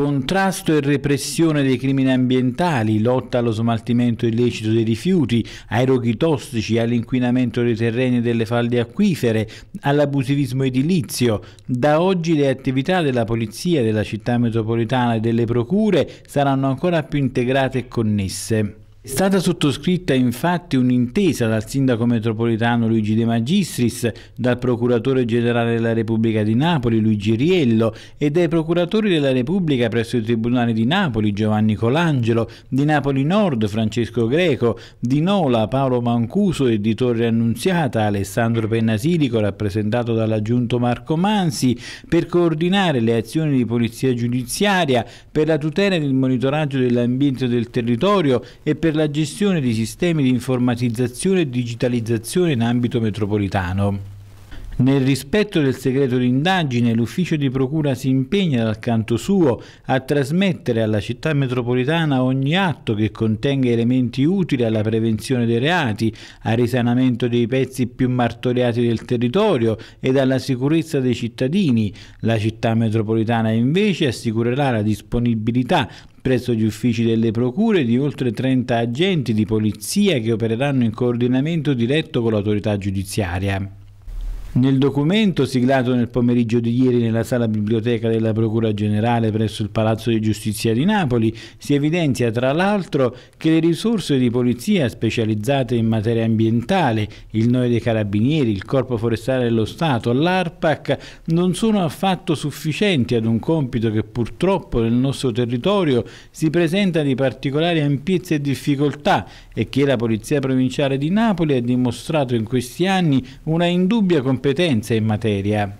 contrasto e repressione dei crimini ambientali, lotta allo smaltimento illecito dei rifiuti, ai roghi tossici, all'inquinamento dei terreni e delle falde acquifere, all'abusivismo edilizio. Da oggi le attività della polizia, della città metropolitana e delle procure saranno ancora più integrate e connesse. È stata sottoscritta infatti un'intesa dal sindaco metropolitano Luigi De Magistris, dal procuratore generale della Repubblica di Napoli Luigi Riello e dai procuratori della Repubblica presso il Tribunale di Napoli Giovanni Colangelo, di Napoli Nord Francesco Greco, di Nola Paolo Mancuso e di Torre Annunziata Alessandro Pennasilico rappresentato dall'aggiunto Marco Mansi per coordinare le azioni di polizia giudiziaria per la tutela e il monitoraggio dell'ambiente del territorio e per per la gestione di sistemi di informatizzazione e digitalizzazione in ambito metropolitano. Nel rispetto del segreto d'indagine, l'ufficio di procura si impegna dal canto suo a trasmettere alla città metropolitana ogni atto che contenga elementi utili alla prevenzione dei reati, al risanamento dei pezzi più martoriati del territorio ed alla sicurezza dei cittadini. La città metropolitana invece assicurerà la disponibilità presso gli uffici delle procure di oltre 30 agenti di polizia che opereranno in coordinamento diretto con l'autorità giudiziaria. Nel documento siglato nel pomeriggio di ieri nella sala biblioteca della Procura Generale presso il Palazzo di Giustizia di Napoli si evidenzia tra l'altro che le risorse di polizia specializzate in materia ambientale, il NOE dei Carabinieri, il Corpo Forestale dello Stato, l'ARPAC non sono affatto sufficienti ad un compito che purtroppo nel nostro territorio si presenta di particolari ampiezze e difficoltà e che la Polizia Provinciale di Napoli ha dimostrato in questi anni una indubbia competenza competenze in materia.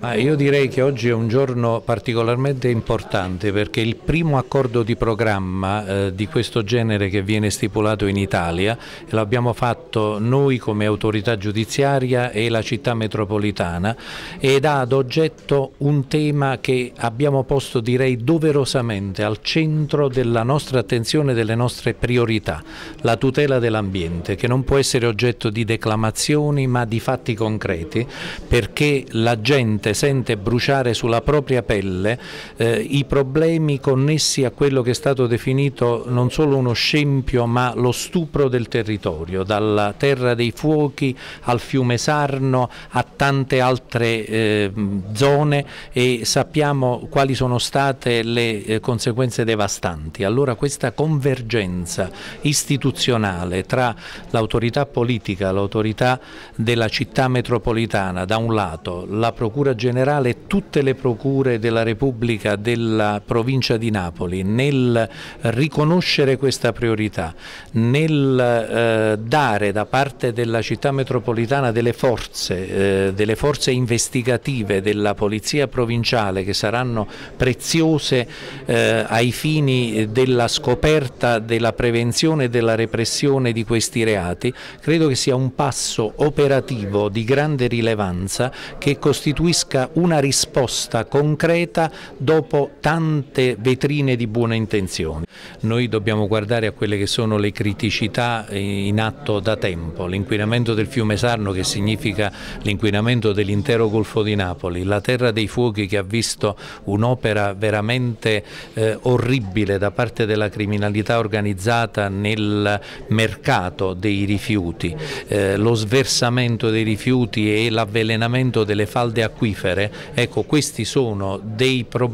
Ah, io direi che oggi è un giorno particolarmente importante perché il primo accordo di programma eh, di questo genere che viene stipulato in Italia l'abbiamo fatto noi come autorità giudiziaria e la città metropolitana ed ha ad oggetto un tema che abbiamo posto direi doverosamente al centro della nostra attenzione e delle nostre priorità, la tutela dell'ambiente che non può essere oggetto di declamazioni ma di fatti concreti perché la gente gente sente bruciare sulla propria pelle eh, i problemi connessi a quello che è stato definito non solo uno scempio ma lo stupro del territorio, dalla terra dei fuochi al fiume Sarno a tante altre eh, zone e sappiamo quali sono state le eh, conseguenze devastanti. Allora questa convergenza istituzionale tra l'autorità politica, l'autorità della città metropolitana da un lato, la Procura generale tutte le procure della Repubblica della provincia di Napoli nel riconoscere questa priorità, nel eh, dare da parte della città metropolitana delle forze, eh, delle forze investigative della polizia provinciale che saranno preziose eh, ai fini della scoperta, della prevenzione e della repressione di questi reati, credo che sia un passo operativo di grande rilevanza che costituisca nasca una risposta concreta dopo tante vetrine di buone intenzioni. Noi dobbiamo guardare a quelle che sono le criticità in atto da tempo, l'inquinamento del fiume Sarno che significa l'inquinamento dell'intero Golfo di Napoli, la terra dei fuochi che ha visto un'opera veramente eh, orribile da parte della criminalità organizzata nel mercato dei rifiuti, eh, lo sversamento dei rifiuti e l'avvelenamento delle falde acquifere fiorifere. Ecco, questi sono dei, pro,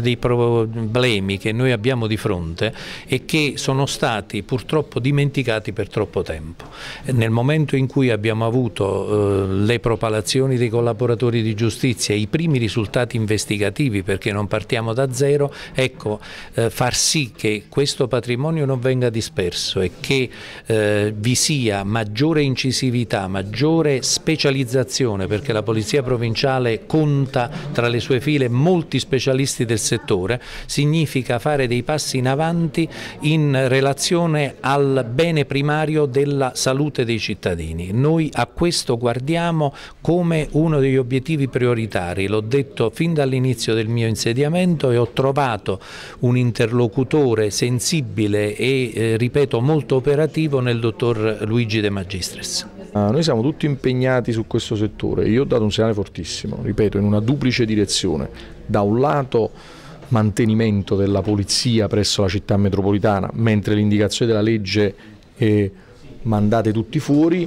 dei problemi che noi abbiamo di fronte e che sono stati purtroppo dimenticati per troppo tempo. Nel momento in cui abbiamo avuto eh, le propalazioni dei collaboratori di giustizia, i primi risultati investigativi, perché non partiamo da zero, ecco, eh, far sì che questo patrimonio non venga disperso e che eh, vi sia maggiore incisività, maggiore specializzazione, perché la Polizia Provinciale conta tra le sue file molti specialisti del settore, significa fare dei passi in avanti in relazione al bene primario della salute dei cittadini. Noi a questo guardiamo come uno degli obiettivi prioritari, l'ho detto fin dall'inizio del mio insediamento e ho trovato un interlocutore sensibile e, eh, ripeto, molto operativo nel dottor Luigi De Magistris. Ah, noi siamo tutti impegnati su questo settore. Io ho dato un segnale fortissimo, ripeto, in una duplice direzione. Da un lato mantenimento della polizia presso la città metropolitana, mentre l'indicazione della legge è eh, mandate tutti fuori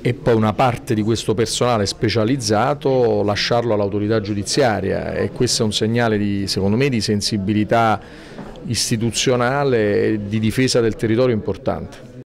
e poi una parte di questo personale specializzato lasciarlo all'autorità giudiziaria e questo è un segnale di, secondo me di sensibilità istituzionale e di difesa del territorio importante.